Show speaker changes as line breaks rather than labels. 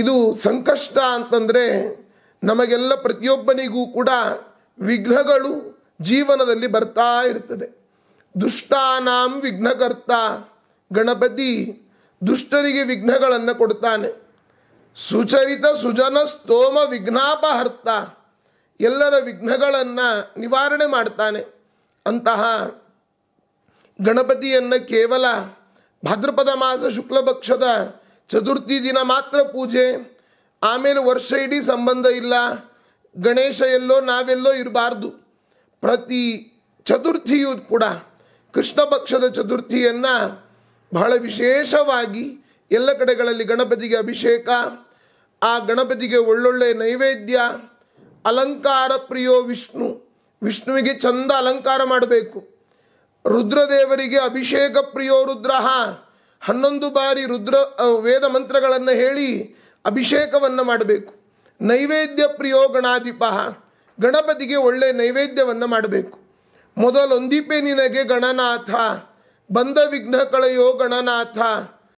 ಇದು ಸಂಕಷ್ಟ ಅಂತಂದರೆ ನಮಗೆಲ್ಲ ಪ್ರತಿಯೊಬ್ಬನಿಗೂ ಕೂಡ ವಿಘ್ನಗಳು ಜೀವನದಲ್ಲಿ ಬರ್ತಾ ಇರ್ತದೆ ದುಷ್ಟಾನಾಂ ವಿಘ್ನಕರ್ತ ಗಣಪತಿ ದುಷ್ಟರಿಗೆ ವಿಘ್ನಗಳನ್ನು ಕೊಡ್ತಾನೆ ಸುಚರಿತ ಸುಜನ ಸ್ತೋಮ ವಿಘ್ನಾಪಹರ್ತ ಎಲ್ಲರ ವಿಘ್ನಗಳನ್ನು ನಿವಾರಣೆ ಮಾಡ್ತಾನೆ ಅಂತಹ ಗಣಪತಿಯನ್ನು ಕೇವಲ ಭಾದ್ರಪದ ಮಾಸ ಶುಕ್ಲಪಕ್ಷದ ಚತುರ್ಥಿ ದಿನ ಮಾತ್ರ ಪೂಜೆ ಆಮೇಲೆ ವರ್ಷ ಇಡೀ ಸಂಬಂಧ ಇಲ್ಲ ಗಣೇಶ ಎಲ್ಲೋ ನಾವೆಲ್ಲೋ ಇರಬಾರ್ದು ಪ್ರತಿ ಚತುರ್ಥಿಯೂ ಕೂಡ ಕೃಷ್ಣ ಪಕ್ಷದ ಚತುರ್ಥಿಯನ್ನು ಬಹಳ ವಿಶೇಷವಾಗಿ ಎಲ್ಲ ಕಡೆಗಳಲ್ಲಿ ಗಣಪತಿಗೆ ಅಭಿಷೇಕ ಆ ಗಣಪತಿಗೆ ಒಳ್ಳೊಳ್ಳೆ ನೈವೇದ್ಯ ಅಲಂಕಾರ ಪ್ರಿಯೋ ವಿಷ್ಣು ವಿಷ್ಣುವಿಗೆ ಚಂದ ಅಲಂಕಾರ ಮಾಡಬೇಕು ರುದ್ರದೇವರಿಗೆ ಅಭಿಷೇಕ ಪ್ರಿಯೋ ರುದ್ರಹ ಹನ್ನೊಂದು ಬಾರಿ ರುದ್ರ ವೇದ ಮಂತ್ರಗಳನ್ನು ಹೇಳಿ ಅಭಿಷೇಕವನ್ನು ಮಾಡಬೇಕು ನೈವೇದ್ಯ ಪ್ರಿಯೋ ಗಣಾಧಿಪ ಗಣಪತಿಗೆ ಒಳ್ಳೆ ನೈವೇದ್ಯವನ್ನು ಮಾಡಬೇಕು ಮೊದಲೊಂದಿಪೆ ನಿನಗೆ ಗಣನಾಥ ಬಂಧ ವಿಘ್ನ ಕಳೆಯೋ ಗಣನಾಥ